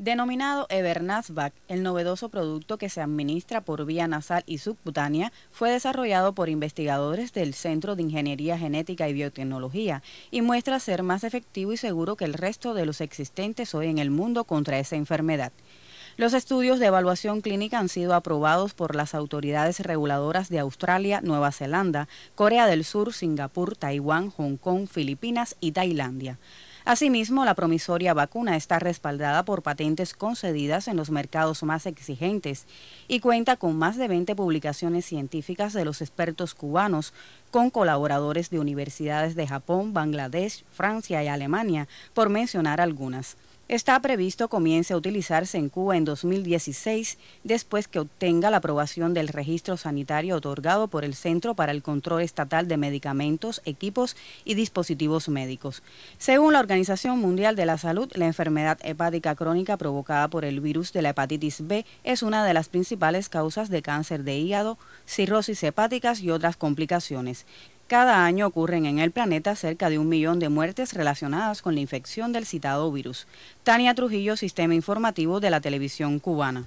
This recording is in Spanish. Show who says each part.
Speaker 1: Denominado Evernazvac, el novedoso producto que se administra por vía nasal y subcutánea fue desarrollado por investigadores del Centro de Ingeniería Genética y Biotecnología y muestra ser más efectivo y seguro que el resto de los existentes hoy en el mundo contra esa enfermedad. Los estudios de evaluación clínica han sido aprobados por las autoridades reguladoras de Australia, Nueva Zelanda, Corea del Sur, Singapur, Taiwán, Hong Kong, Filipinas y Tailandia. Asimismo, la promisoria vacuna está respaldada por patentes concedidas en los mercados más exigentes y cuenta con más de 20 publicaciones científicas de los expertos cubanos con colaboradores de universidades de Japón, Bangladesh, Francia y Alemania, por mencionar algunas está previsto comience a utilizarse en Cuba en 2016 después que obtenga la aprobación del registro sanitario otorgado por el Centro para el Control Estatal de Medicamentos, Equipos y Dispositivos Médicos. Según la Organización Mundial de la Salud, la enfermedad hepática crónica provocada por el virus de la hepatitis B es una de las principales causas de cáncer de hígado, cirrosis hepáticas y otras complicaciones. Cada año ocurren en el planeta cerca de un millón de muertes relacionadas con la infección del citado virus. Tania Trujillo, Sistema Informativo de la Televisión Cubana.